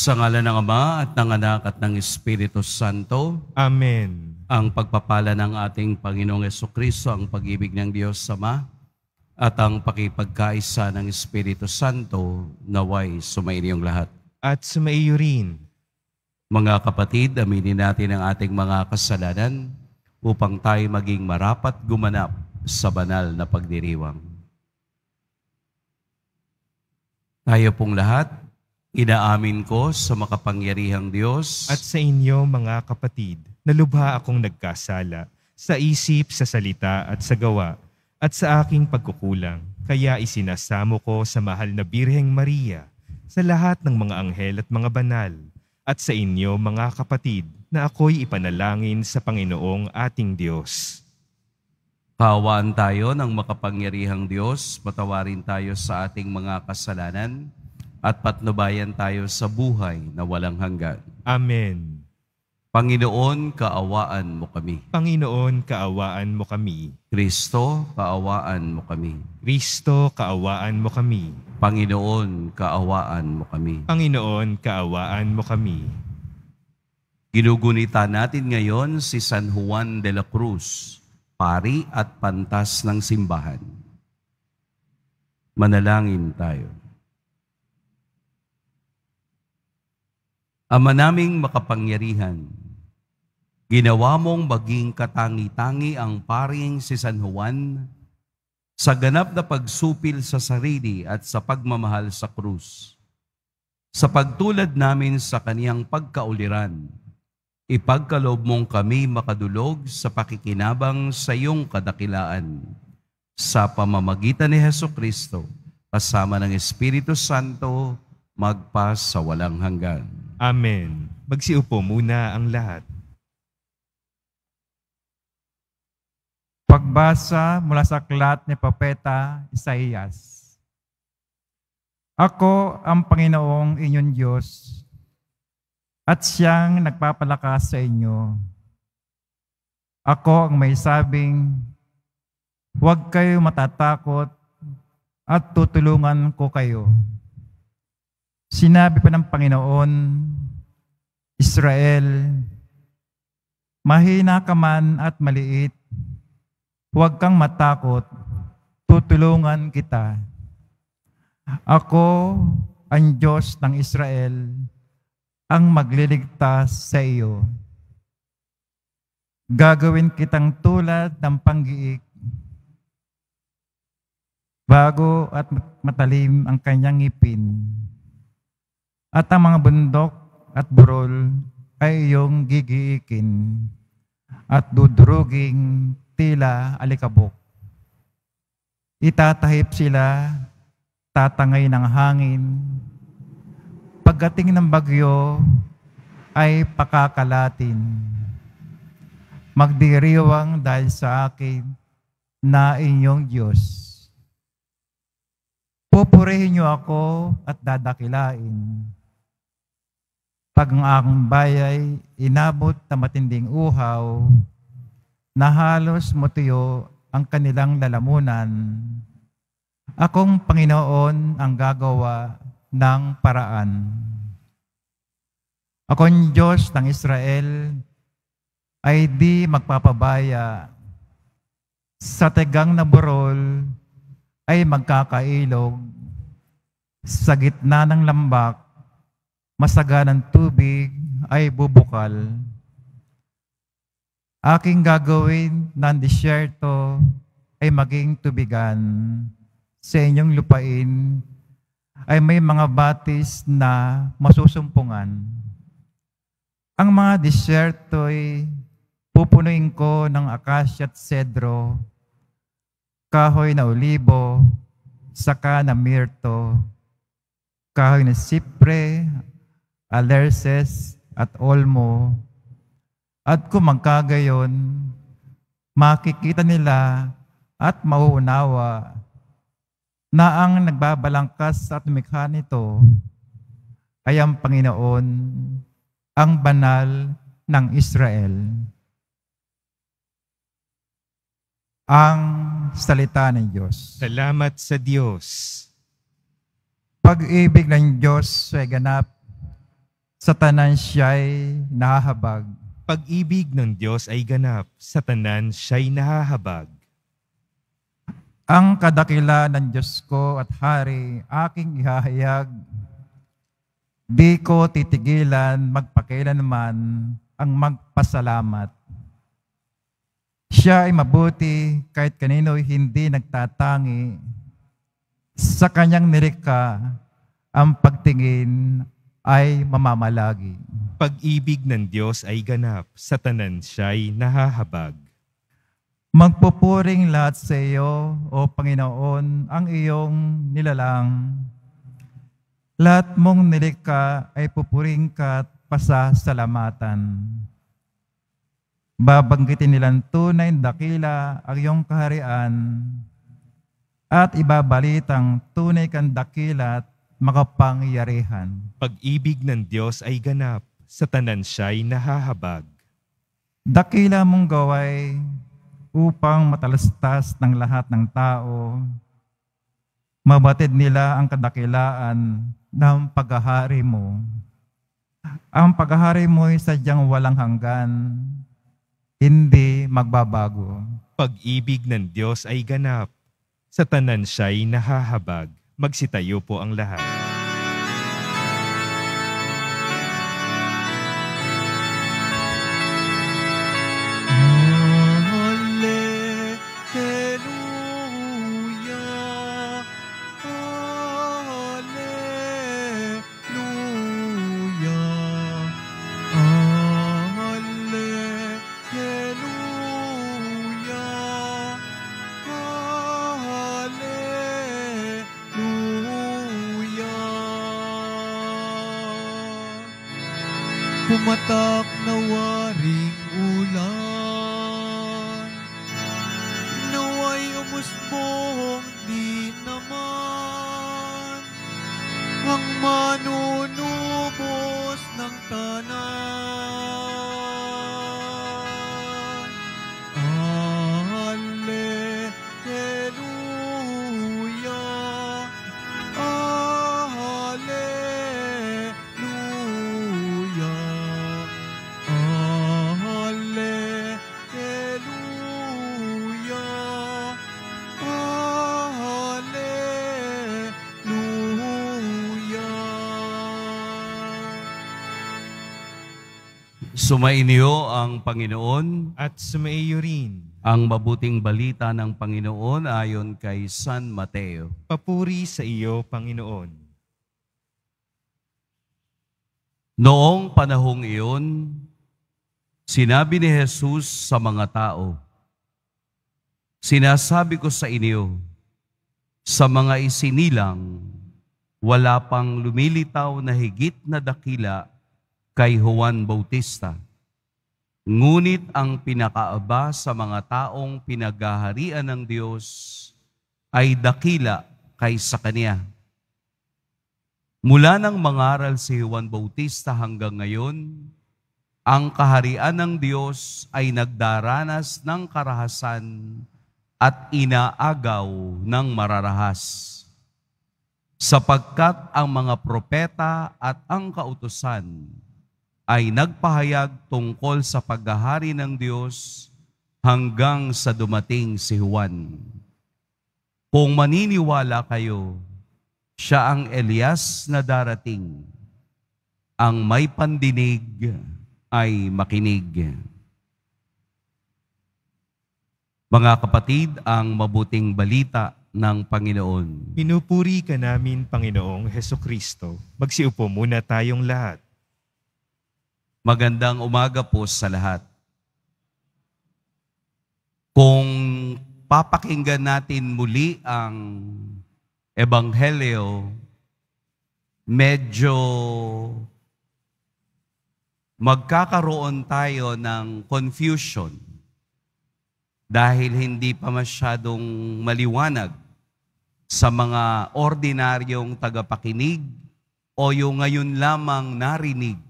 Sa ngalan ng Ama at ng Anak at ng Espiritu Santo. Amen. Ang pagpapala ng ating Panginoong Yeso Kristo, ang pag-ibig ng Diyos Sama, at ang pakipagkaisa ng Espiritu Santo naway sumainiyong lahat. At sumaiyo rin. Mga kapatid, aminin natin ang ating mga kasalanan upang tayo maging marapat gumanap sa banal na pagdiriwang. Tayo pong lahat Inaamin ko sa makapangyarihang Diyos at sa inyo mga kapatid na lubha akong nagkasala sa isip, sa salita at sa gawa at sa aking pagkukulang. Kaya isinasamo ko sa mahal na Birheng Maria, sa lahat ng mga anghel at mga banal, at sa inyo mga kapatid na ako'y ipanalangin sa Panginoong ating Diyos. Kaawaan tayo ng makapangyarihang Diyos, patawarin tayo sa ating mga kasalanan at patnubayan tayo sa buhay na walang hanggan. Amen. Panginoon, kaawaan mo kami. Panginoon, kaawaan mo kami. Kristo, kaawaan mo kami. Kristo, kaawaan mo kami. Panginoon, kaawaan mo kami. Panginoon, kaawaan mo kami. Ginugunita natin ngayon si San Juan de la Cruz, pari at pantas ng simbahan. Manalangin tayo. Ama naming makapangyarihan, ginawa mong maging katangi-tangi ang paring si San Juan sa ganap na pagsupil sa sarili at sa pagmamahal sa krus. Sa pagtulad namin sa kaniyang pagkauliran, ipagkalob mong kami makadulog sa pakikinabang sa iyong kadakilaan. Sa pamamagitan ni Heso Kristo, kasama ng Espiritu Santo, magpa sa walang hanggan. Amen. Magsiupo muna ang lahat. Pagbasa mula sa aklat ni Papeta Isaias. Ako ang Panginoong inyong Diyos at siyang nagpapalakas sa inyo. Ako ang may sabing, huwag kayo matatakot at tutulungan ko kayo. Sinabi pa ng Panginoon, Israel, mahina ka man at maliit, huwag kang matakot, tutulungan kita. Ako, ang Diyos ng Israel, ang magliligtas sa iyo. Gagawin kitang tulad ng panggiik, bago at matalim ang kanyang ipin. At ang mga bundok at burol ay iyong gigiikin at dudruging tila alikabok. Itatahip sila, tatangay ng hangin. Pagdating ng bagyo ay pakakalatin. Magdiriwang dahil sa akin na inyong Diyos. Pupurihin niyo ako at dadakilain pag ang akong bayay inabot na matinding uhaw, na halos matuyo ang kanilang lalamunan, akong Panginoon ang gagawa ng paraan. Akong Diyos ng Israel ay di magpapabaya sa tegang na burol ay magkakailog sa gitna ng lambak masaganang tubig ay bubukal. Aking gagawin ng disyerto ay maging tubigan. Sa inyong lupain ay may mga batis na masusumpungan. Ang mga disyerto ay pupunuin ko ng akasya at sedro, kahoy na olibo, saka na mirto, kahoy na sipre alerses at Olmo. At kung magkagayon, makikita nila at mauunawa na ang nagbabalangkas at lumikha nito ay ang Panginoon, ang banal ng Israel. Ang salita ng Diyos. Salamat sa Diyos. Pag-ibig ng Diyos ay ganap Satanan tanan siya'y nahahabag. Pag-ibig ng Diyos ay ganap, Satanan tanan siya'y nahahabag. Ang kadakila ng Diyos ko at hari, aking ihahayag. Di ko titigilan magpakailanman ang magpasalamat. Siya ay mabuti kahit kanino hindi nagtatangi. Sa kanyang nirika ang pagtingin ay mamamalagi. Pag-ibig ng Diyos ay ganap, sa tanan siya'y nahahabag. Magpupuring lahat sa iyo, O Panginoon, ang iyong nilalang. Lahat mong nilikha ay pupuring ka at pasasalamatan. Babanggitin nilang tunay dakila ang iyong kaharian at ibabalitang tunay kang dakila at makapangyarihan. Pag-ibig ng Diyos ay ganap, sa tanan siya'y nahahabag. Dakila mong gaway upang matalastas ng lahat ng tao, mabatid nila ang kadakilaan ng paghahari mo. Ang paghahari mo ay sadyang walang hanggan, hindi magbabago. Pag-ibig ng Diyos ay ganap, sa tanan siya'y nahahabag magsitayo po ang lahat. Sumainyo ang Panginoon at sumaiyo rin ang mabuting balita ng Panginoon ayon kay San Mateo. Papuri sa iyo, Panginoon. Noong panahong iyon, sinabi ni Jesus sa mga tao, Sinasabi ko sa inyo, sa mga isinilang, wala pang lumilitaw na higit na dakila kay Juan Bautista. Ngunit ang pinakaaba sa mga taong pinagaharian ng Diyos ay dakila kaysa Kanya. Mula nang mangaral si Juan Bautista hanggang ngayon, ang kaharian ng Diyos ay nagdaranas ng karahasan at inaagaw ng mararahas sapagkat ang mga propeta at ang kautusan ay nagpahayag tungkol sa paghahari ng Diyos hanggang sa dumating si Juan. Kung maniniwala kayo, siya ang Elias na darating. Ang may pandinig ay makinig. Mga kapatid, ang mabuting balita ng Panginoon. Pinupuri ka namin, Panginoong Heso Kristo. Magsiupo muna tayong lahat. Magandang umaga po sa lahat. Kung papakinggan natin muli ang Ebanghelyo, medyo magkakaroon tayo ng confusion dahil hindi pa masyadong maliwanag sa mga ordinaryong tagapakinig o yung ngayon lamang narinig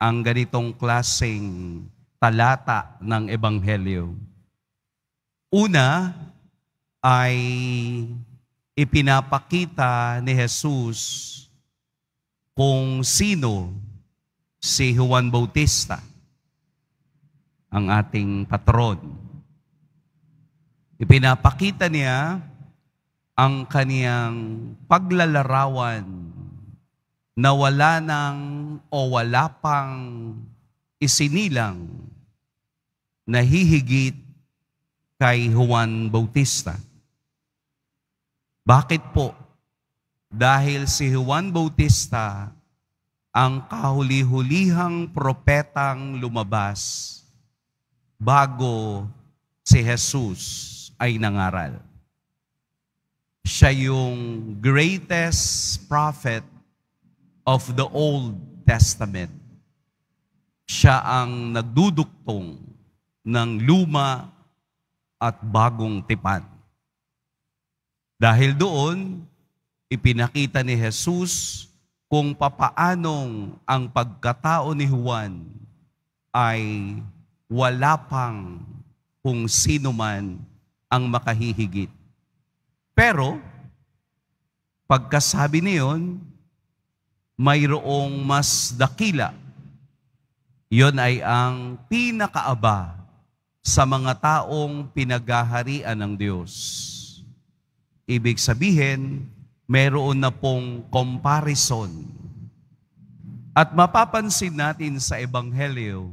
ang ganitong klaseng talata ng Ebanghelyo. Una ay ipinapakita ni Jesus kung sino si Juan Bautista, ang ating patron. Ipinapakita niya ang kaniyang paglalarawan nawala wala nang o wala pang isinilang na hihigit kay Juan Bautista. Bakit po? Dahil si Juan Bautista ang kahuli-hulihang propetang lumabas bago si Jesus ay nangaral. Siya yung greatest prophet of the Old Testament. Siya ang nagduduktong ng luma at bagong tipan. Dahil doon, ipinakita ni Jesus kung papaanong ang pagkatao ni Juan ay wala pang kung sino man ang makahihigit. Pero, pagkasabi niyon, mayroong mas dakila. Yon ay ang pinakaaba sa mga taong pinagaharian ng Diyos. Ibig sabihin, meron na pong comparison. At mapapansin natin sa Ebanghelyo,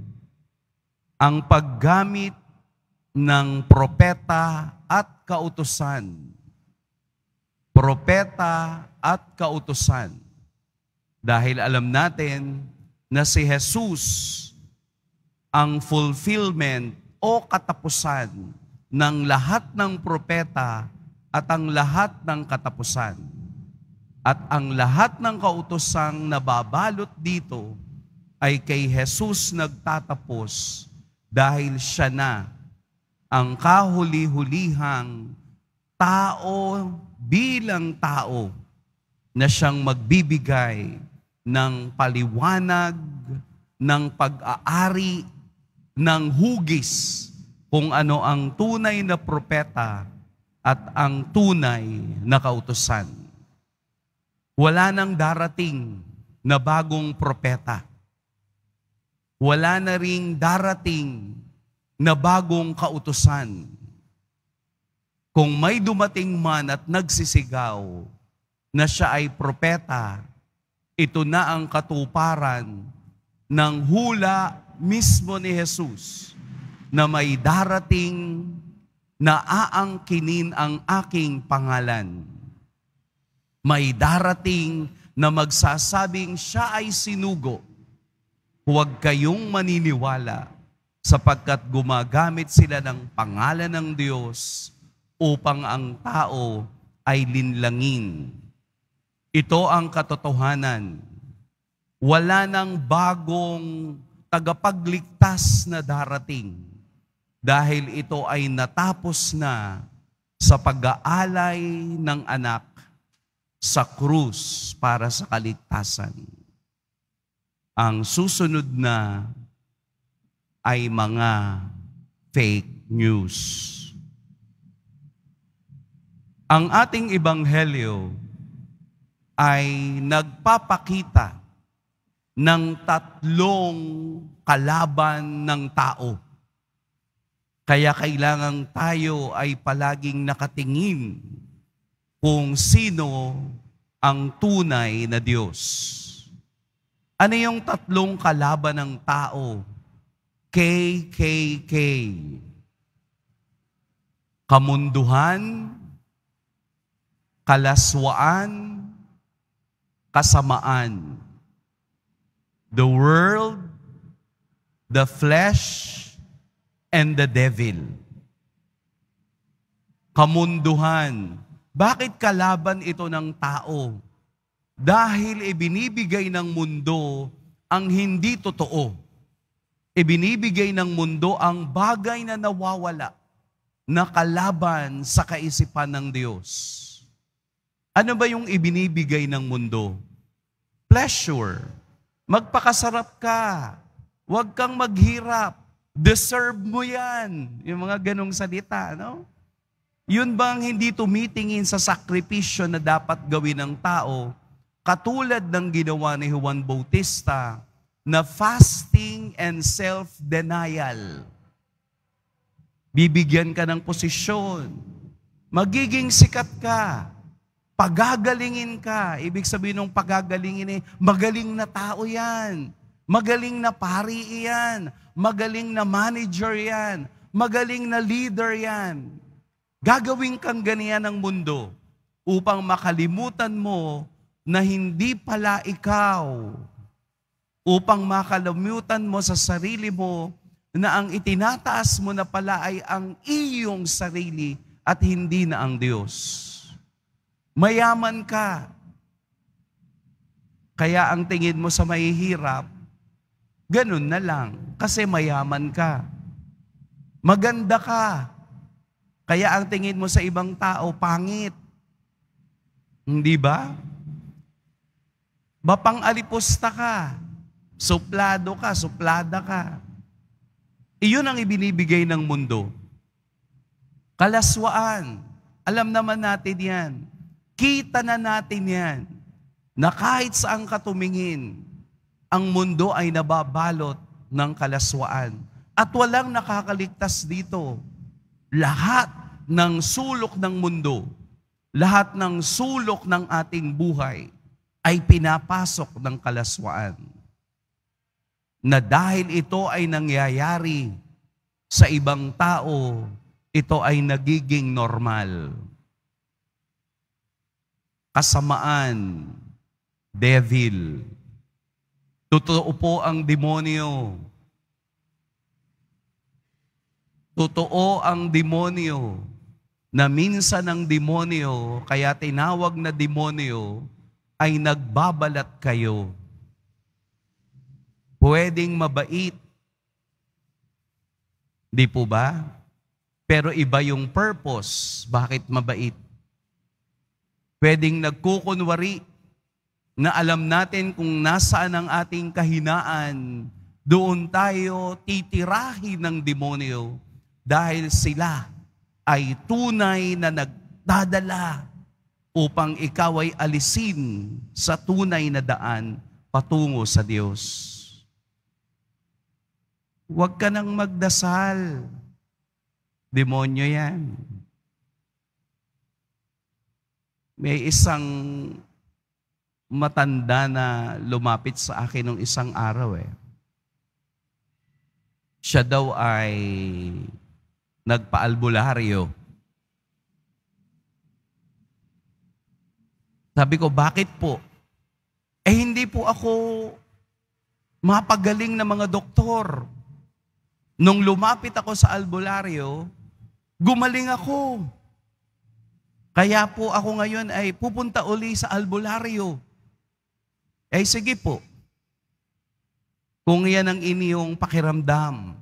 ang paggamit ng propeta at kautusan. Propeta at kautusan dahil alam natin na si Jesus ang fulfillment o katapusan ng lahat ng propeta at ang lahat ng katapusan. At ang lahat ng kautosang nababalot dito ay kay Jesus nagtatapos dahil siya na ang kahuli-hulihang tao bilang tao na siyang magbibigay ng paliwanag, ng pag-aari, ng hugis kung ano ang tunay na propeta at ang tunay na kautosan. Wala nang darating na bagong propeta. Wala na ring darating na bagong kautosan. Kung may dumating man at nagsisigaw na siya ay propeta, ito na ang katuparan ng hula mismo ni Jesus na may darating na aangkinin ang aking pangalan. May darating na magsasabing siya ay sinugo. Huwag kayong maniniwala sapagkat gumagamit sila ng pangalan ng Diyos upang ang tao ay linlangin ito ang katotohanan. Wala nang bagong tagapagligtas na darating dahil ito ay natapos na sa pag-aalay ng anak sa krus para sa kaligtasan. Ang susunod na ay mga fake news. Ang ating ebanghelyo ay nagpapakita ng tatlong kalaban ng tao. Kaya kailangan tayo ay palaging nakatingin kung sino ang tunay na Diyos. Ano yung tatlong kalaban ng tao? KKK. Kamunduhan, kalaswaan, kasamaan. The world, the flesh, and the devil. Kamunduhan. Bakit kalaban ito ng tao? Dahil ibinibigay ng mundo ang hindi totoo. Ibinibigay ng mundo ang bagay na nawawala na kalaban sa kaisipan ng Diyos. Ano ba yung ibinibigay ng mundo? pleasure. Magpakasarap ka. Huwag kang maghirap. Deserve mo yan. Yung mga ganong salita, no? Yun bang hindi tumitingin sa sakripisyo na dapat gawin ng tao, katulad ng ginawa ni Juan Bautista, na fasting and self-denial. Bibigyan ka ng posisyon. Magiging sikat ka. Pagagalingin ka. Ibig sabihin ng pagagalingin eh, magaling na tao yan. Magaling na pari yan. Magaling na manager yan. Magaling na leader yan. Gagawin kang ganyan ng mundo upang makalimutan mo na hindi pala ikaw upang makalimutan mo sa sarili mo na ang itinataas mo na pala ay ang iyong sarili at hindi na ang Diyos. Mayaman ka. Kaya ang tingin mo sa mahihirap, ganun na lang. Kasi mayaman ka. Maganda ka. Kaya ang tingin mo sa ibang tao, pangit. Hindi ba? Bapang alipusta ka. Suplado ka, suplada ka. Iyon ang ibinibigay ng mundo. Kalaswaan. Alam naman natin yan. Kita na natin yan na kahit saan ka tumingin, ang mundo ay nababalot ng kalaswaan. At walang nakakaligtas dito. Lahat ng sulok ng mundo, lahat ng sulok ng ating buhay ay pinapasok ng kalaswaan. Na dahil ito ay nangyayari sa ibang tao, ito ay nagiging normal kasamaan, devil. Totoo po ang demonyo. Totoo ang demonyo na minsan ang demonyo, kaya tinawag na demonyo, ay nagbabalat kayo. Pwedeng mabait. Di po ba? Pero iba yung purpose. Bakit mabait? Pwedeng nagkukunwari na alam natin kung nasaan ang ating kahinaan, doon tayo titirahin ng demonyo dahil sila ay tunay na nagdadala upang ikaw ay alisin sa tunay na daan patungo sa Diyos. Huwag ka nang magdasal. Demonyo yan may isang matanda na lumapit sa akin nung isang araw eh. Siya daw ay nagpaalbularyo. Sabi ko, bakit po? Eh hindi po ako mapagaling ng mga doktor. Nung lumapit ako sa albularyo, gumaling ako. Kaya po ako ngayon ay pupunta uli sa albularyo. Eh sige po. Kung yan ang inyong pakiramdam.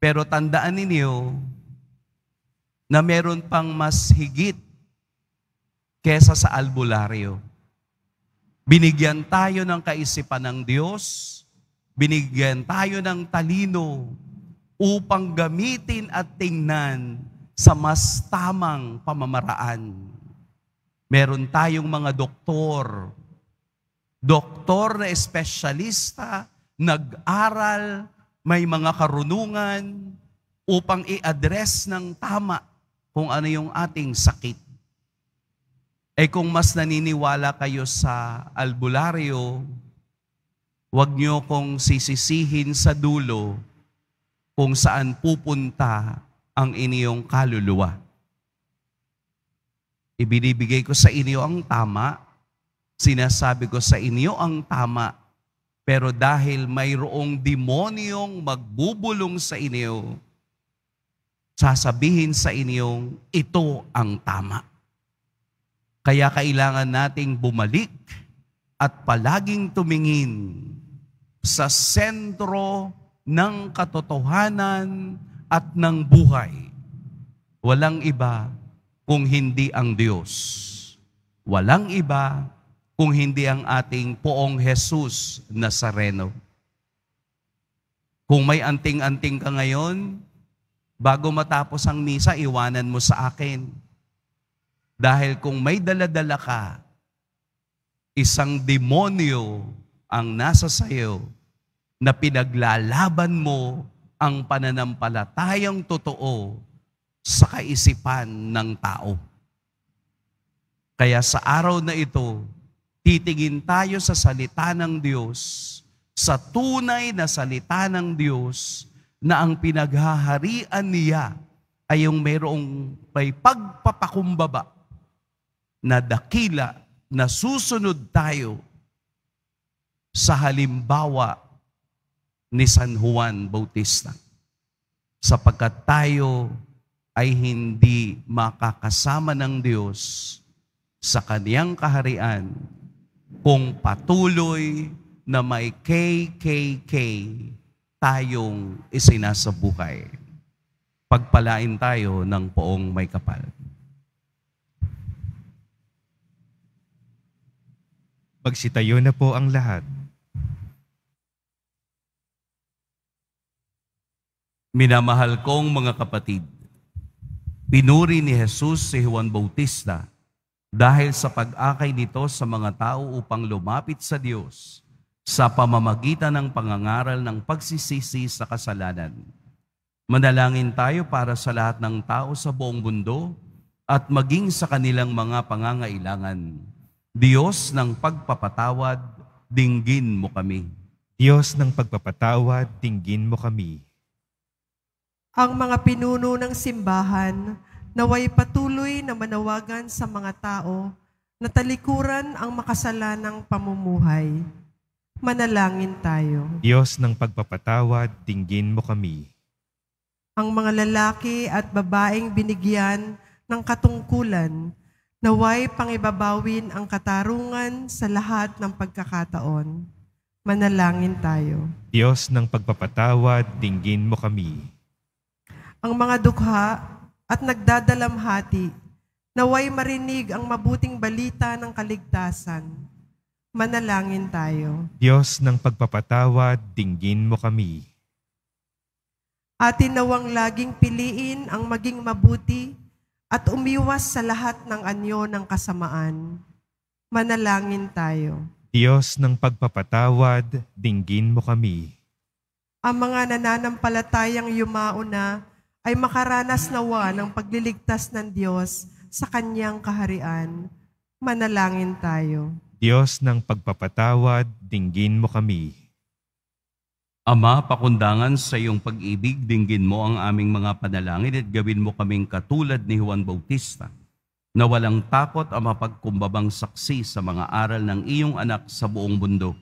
Pero tandaan ninyo na meron pang mas higit kesa sa albularyo. Binigyan tayo ng kaisipan ng Diyos, binigyan tayo ng talino upang gamitin at tingnan sa mas tamang pamamaraan. Meron tayong mga doktor, doktor na espesyalista, nag-aral, may mga karunungan upang i-address ng tama kung ano yung ating sakit. Eh kung mas naniniwala kayo sa albularyo, huwag nyo kong sisisihin sa dulo kung saan pupunta ang iniyong kaluluwa. Ibinibigay ko sa inyo ang tama, sinasabi ko sa inyo ang tama, pero dahil mayroong demonyong magbubulong sa inyo, sasabihin sa inyong ito ang tama. Kaya kailangan nating bumalik at palaging tumingin sa sentro ng katotohanan at ng buhay. Walang iba kung hindi ang Diyos. Walang iba kung hindi ang ating poong Jesus Nazareno. Kung may anting-anting ka ngayon, bago matapos ang misa, iwanan mo sa akin. Dahil kung may daladala ka, isang demonyo ang nasa sayo na pinaglalaban mo ang pananampalatayang totoo sa kaisipan ng tao. Kaya sa araw na ito, titingin tayo sa salita ng Diyos, sa tunay na salita ng Diyos na ang pinaghaharian niya ay yung mayroong may pagpapakumbaba na dakila na susunod tayo sa halimbawa ni San Juan Bautista. Sapagkat tayo ay hindi makakasama ng Diyos sa kaniyang kaharian kung patuloy na may KKK tayong isinasabuhay. Pagpalain tayo ng poong may kapal. Magsitayo na po ang lahat. Minamahal kong mga kapatid, pinuri ni Jesus si Juan Bautista dahil sa pag-akay nito sa mga tao upang lumapit sa Diyos sa pamamagitan ng pangangaral ng pagsisisi sa kasalanan. Manalangin tayo para sa lahat ng tao sa buong mundo at maging sa kanilang mga pangangailangan. Diyos ng pagpapatawad, dinggin mo kami. Diyos ng pagpapatawad, dinggin mo kami ang mga pinuno ng simbahan naway patuloy na manawagan sa mga tao na talikuran ang makasalanang pamumuhay. Manalangin tayo. Diyos ng pagpapatawad, tinggin mo kami. Ang mga lalaki at babaeng binigyan ng katungkulan, naway pangibabawin ang katarungan sa lahat ng pagkakataon. Manalangin tayo. Diyos ng pagpapatawad, tinggin mo kami ang mga dukha at nagdadalamhati, naway marinig ang mabuting balita ng kaligtasan. Manalangin tayo. Diyos ng pagpapatawad, dinggin mo kami. Atin nawang laging piliin ang maging mabuti at umiwas sa lahat ng anyo ng kasamaan. Manalangin tayo. Diyos ng pagpapatawad, dinggin mo kami. Ang mga nananampalatayang yumao na ay makaranas nawa ng pagliligtas ng Diyos sa kanyang kaharian. Manalangin tayo. Diyos ng pagpapatawad, dinggin mo kami. Ama, pakundangan sa iyong pag-ibig, dinggin mo ang aming mga panalangin at gawin mo kaming katulad ni Juan Bautista, na walang takot ang mapagkumbabang saksi sa mga aral ng iyong anak sa buong mundo.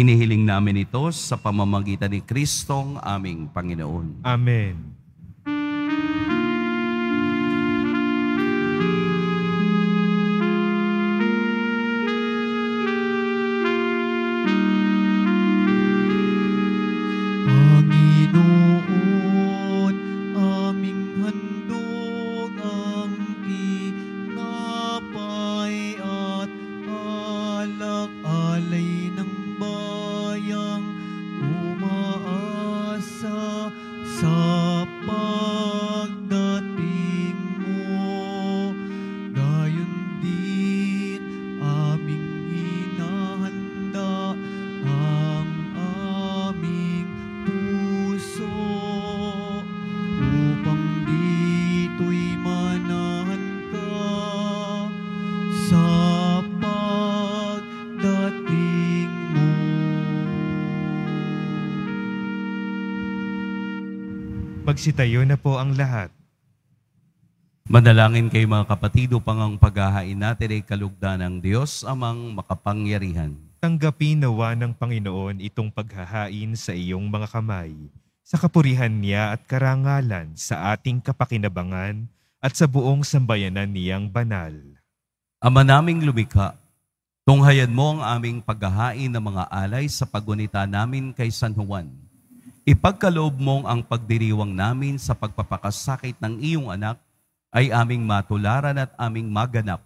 Hinihiling namin ito sa pamamagitan ni Kristong aming Panginoon. Amen. Magsitayo na po ang lahat. Manalangin kayo mga kapatid upang ang paghahain natin ay kalugda ng Diyos amang makapangyarihan. Tanggapin nawa ng Panginoon itong paghahain sa iyong mga kamay, sa kapurihan niya at karangalan sa ating kapakinabangan at sa buong sambayanan niyang banal. Ama naming lumikha, tunghayan mo ang aming paghahain ng mga alay sa pagunita namin kay San Juan ipagkaloob mong ang pagdiriwang namin sa pagpapakasakit ng iyong anak ay aming matularan at aming maganap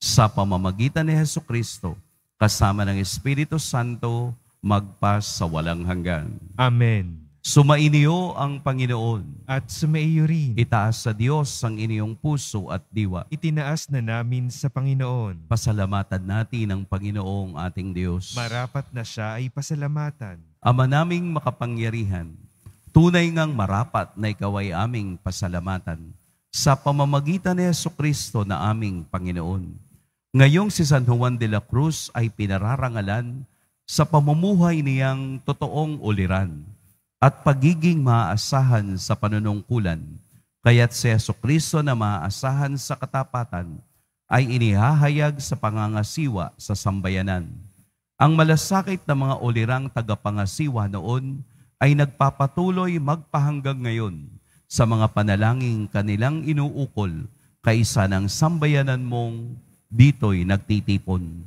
sa pamamagitan ni Heso Kristo kasama ng Espiritu Santo magpas sa walang hanggan. Amen. Sumainyo ang Panginoon. At sumaiyo rin. Itaas sa Diyos ang inyong puso at diwa. Itinaas na namin sa Panginoon. Pasalamatan natin ang Panginoong ating Diyos. Marapat na siya ay pasalamatan. Ama naming makapangyarihan, tunay ngang marapat na ikaw ay aming pasalamatan sa pamamagitan ni Yeso Kristo na aming Panginoon. Ngayong si San Juan de la Cruz ay pinararangalan sa pamumuhay niyang totoong uliran at pagiging maaasahan sa panunungkulan. Kaya't si Yeso Kristo na maaasahan sa katapatan ay inihahayag sa pangangasiwa sa sambayanan. Ang malasakit na mga ulirang tagapangasiwa noon ay nagpapatuloy magpahanggang ngayon sa mga panalangin kanilang inuukol kaysa ng sambayanan mong dito'y nagtitipon.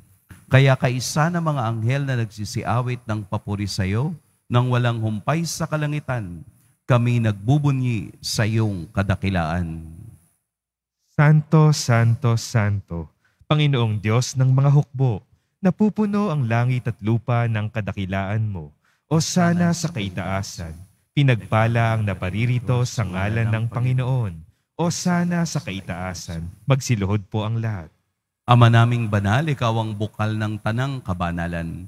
Kaya kaisa ng mga anghel na nagsisiawit ng papuri sa iyo, nang walang humpay sa kalangitan, kami nagbubunyi sa iyong kadakilaan. Santo, Santo, Santo, Panginoong Diyos ng mga hukbo, napupuno ang langit at lupa ng kadakilaan mo. O sana sa kaitaasan, pinagpala ang naparirito sa ngalan ng Panginoon. O sana sa kaitaasan, magsiluhod po ang lahat. Ama naming banal, ikaw ang bukal ng tanang kabanalan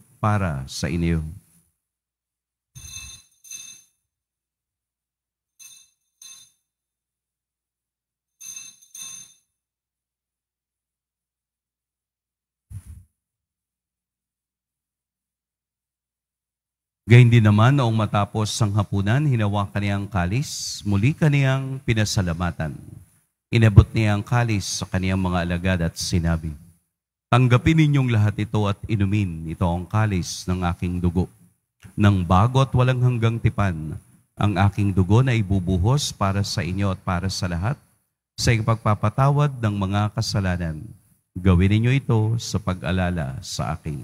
para sa inyo. Gayun din naman noong matapos ang hapunan, hinawakan niya ang kalis, muli kaniyang pinasalamatan. Inabot niya ang kalis sa kaniyang mga alagad at sinabi, Tanggapin ninyong lahat ito at inumin. Ito ang kalis ng aking dugo. Nang bago at walang hanggang tipan, ang aking dugo na ibubuhos para sa inyo at para sa lahat sa pagpapatawad ng mga kasalanan. Gawin ninyo ito sa pag-alala sa akin.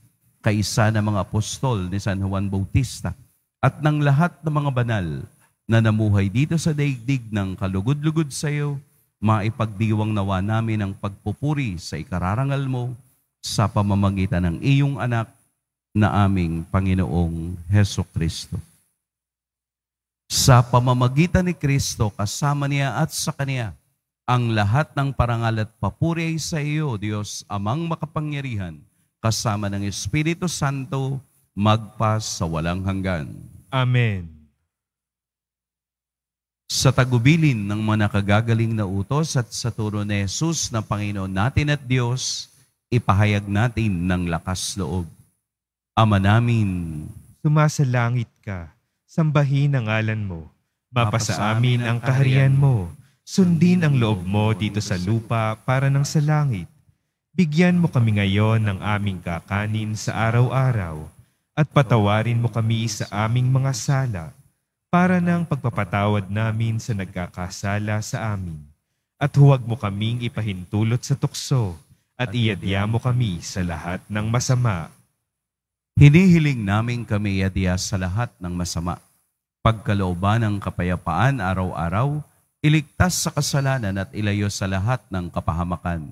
kaisa ng mga apostol ni San Juan Bautista at ng lahat ng mga banal na namuhay dito sa daigdig ng kalugod-lugod sa iyo, maipagdiwang nawa namin ang pagpupuri sa ikararangal mo sa pamamagitan ng iyong anak na aming Panginoong Heso Kristo. Sa pamamagitan ni Kristo, kasama niya at sa Kanya, ang lahat ng parangal at papuri ay sa iyo, Diyos, amang makapangyarihan, kasama ng Espiritu Santo, magpas sa walang hanggan. Amen. Sa tagubilin ng mga nakagagaling na utos at sa turo ni Jesus na Panginoon natin at Diyos, ipahayag natin ng lakas loob. Ama namin, sumasalangit ka, sambahin ang ngalan mo, mapasa amin ang kaharian mo, sundin ang loob mo dito sa lupa para ng sa langit. Bigyan mo kami ngayon ng aming kakanin sa araw-araw at patawarin mo kami sa aming mga sala para ng pagpapatawad namin sa nagkakasala sa amin. At huwag mo kaming ipahintulot sa tukso at iyadya mo kami sa lahat ng masama. Hinihiling namin kami iyadya sa lahat ng masama. Pagkalooban ng kapayapaan araw-araw, iligtas sa kasalanan at ilayo sa lahat ng kapahamakan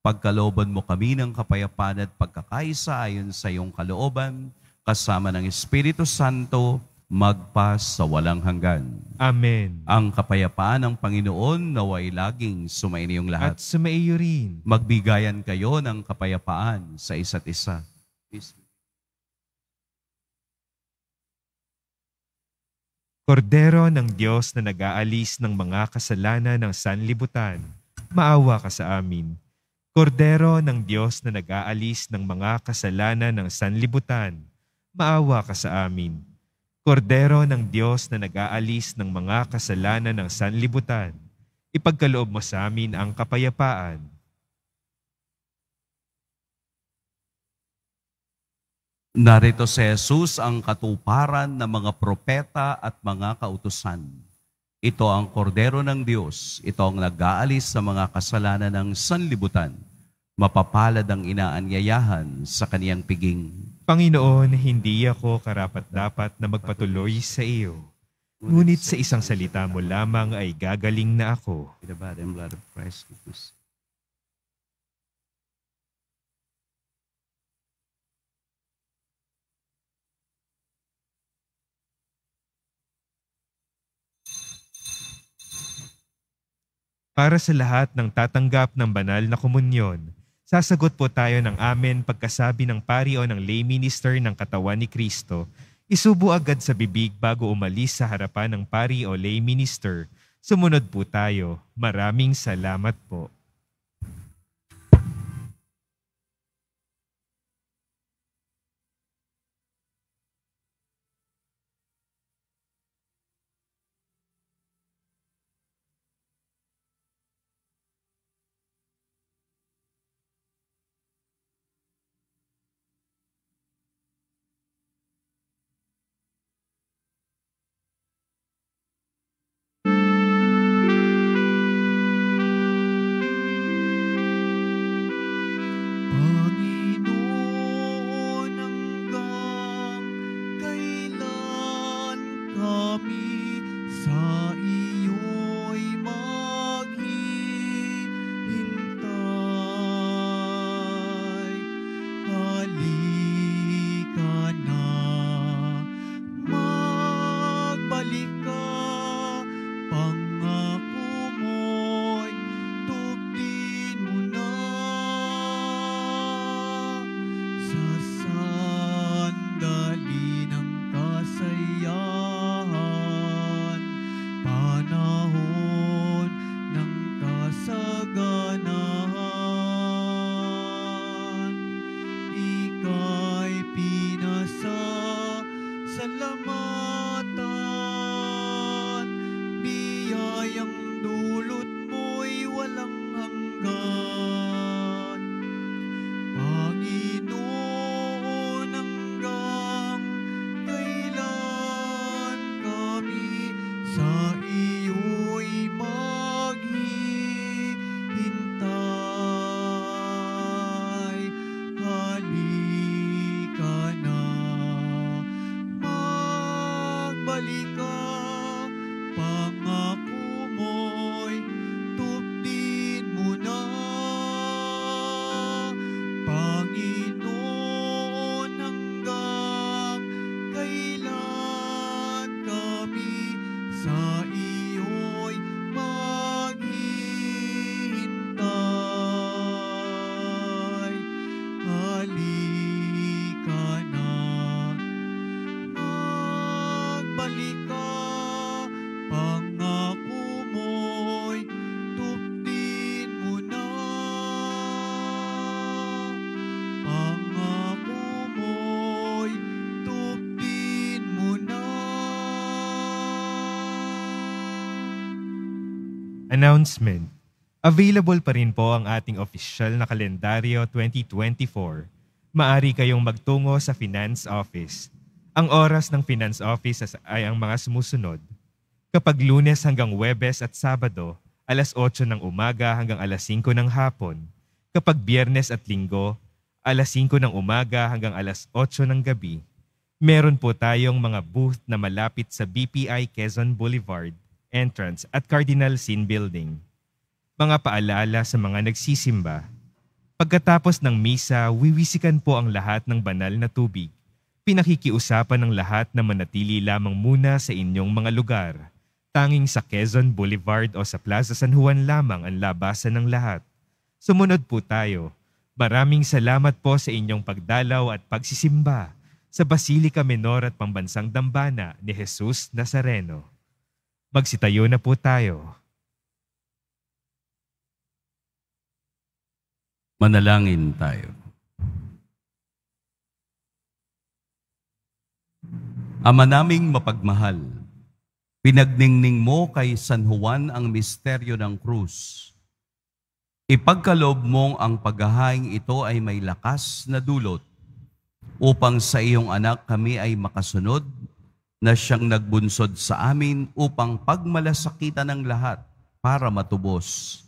Pagkalooban mo kami ng kapayapaan at pagkakaisa ayon sa iyong kalooban, kasama ng Espiritu Santo, magpa sa walang hanggan. Amen. Ang kapayapaan ng Panginoon naway laging sumainiyong lahat. At sumaiyo rin. Magbigayan kayo ng kapayapaan sa isa't isa. Kordero ng Diyos na nag-aalis ng mga kasalanan ng sanlibutan, maawa ka sa amin Kordero ng Diyos na nag-aalis ng mga kasalanan ng sanlibutan, maawa ka sa amin. Kordero ng Diyos na nag-aalis ng mga kasalanan ng sanlibutan, ipagkaloob mo sa amin ang kapayapaan. Narito si Jesus ang katuparan ng mga propeta at mga kautusan ito ang kordero ng Diyos. Ito ang nag-aalis sa mga kasalanan ng sanlibutan. Mapapalad ang inaanyayahan sa kaniyang piging. Panginoon, hindi ako karapat-dapat na magpatuloy sa iyo. Ngunit sa isang salita mo lamang ay gagaling na ako. The blood and blood of Christ. para sa lahat ng tatanggap ng banal na komunyon. Sasagot po tayo ng amen pagkasabi ng pari o ng lay minister ng katawan ni Kristo. Isubo agad sa bibig bago umalis sa harapan ng pari o lay minister. Sumunod po tayo. Maraming salamat po. Announcement Available pa rin po ang ating official na kalendaryo 2024. Maari kayong magtungo sa Finance Office. Ang oras ng Finance Office ay ang mga sumusunod. Kapag lunes hanggang Webes at Sabado, alas 8 ng umaga hanggang alas 5 ng hapon. Kapag biyernes at linggo, alas 5 ng umaga hanggang alas 8 ng gabi. Meron po tayong mga booth na malapit sa BPI Quezon Boulevard – entrance at Cardinal Sin Building. Mga paalala sa mga nagsisimba. Pagkatapos ng misa, wiwisikan po ang lahat ng banal na tubig. Pinakikiusapan ng lahat na manatili lamang muna sa inyong mga lugar. Tanging sa Quezon Boulevard o sa Plaza San Juan lamang ang labasan ng lahat. Sumunod po tayo. Maraming salamat po sa inyong pagdalaw at pagsisimba sa Basilica Menor at Pambansang Dambana ni Jesus Nazareno. Magsitayo na po tayo. Manalangin tayo. Ama naming mapagmahal, Pinagningning mo kay San Juan ang misteryo ng krus. Ipagkalob mong ang paghahaing ito ay may lakas na dulot upang sa iyong anak kami ay makasunod na siyang nagbunsod sa amin upang pagmalasakitan ng lahat para matubos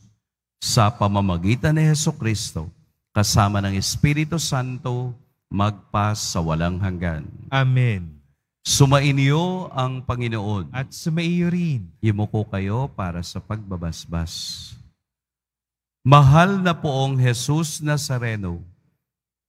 sa pamamagitan ni Heso Kristo kasama ng Espiritu Santo magpas sa walang hanggan. Amen. Sumainyo ang Panginoon. At sumaiyo rin. Imuko kayo para sa pagbabasbas. Mahal na poong Jesus Nazareno,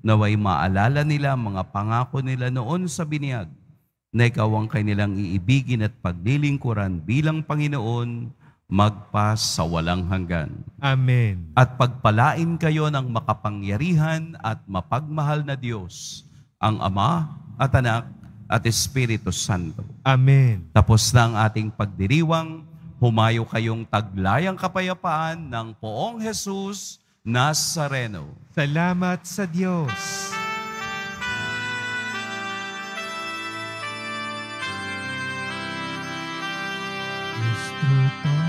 Naway maalala nila ang mga pangako nila noon sa biniyag na ikaw ang kanilang iibigin at paglilingkuran bilang Panginoon magpa sa walang hanggan. Amen. At pagpalain kayo ng makapangyarihan at mapagmahal na Diyos, ang Ama at Anak at Espiritu Santo. Amen. Tapos na ang ating pagdiriwang, humayo kayong taglayang kapayapaan ng poong Jesus Nazareno. Salamat sa Diyos. Nuestro Padre.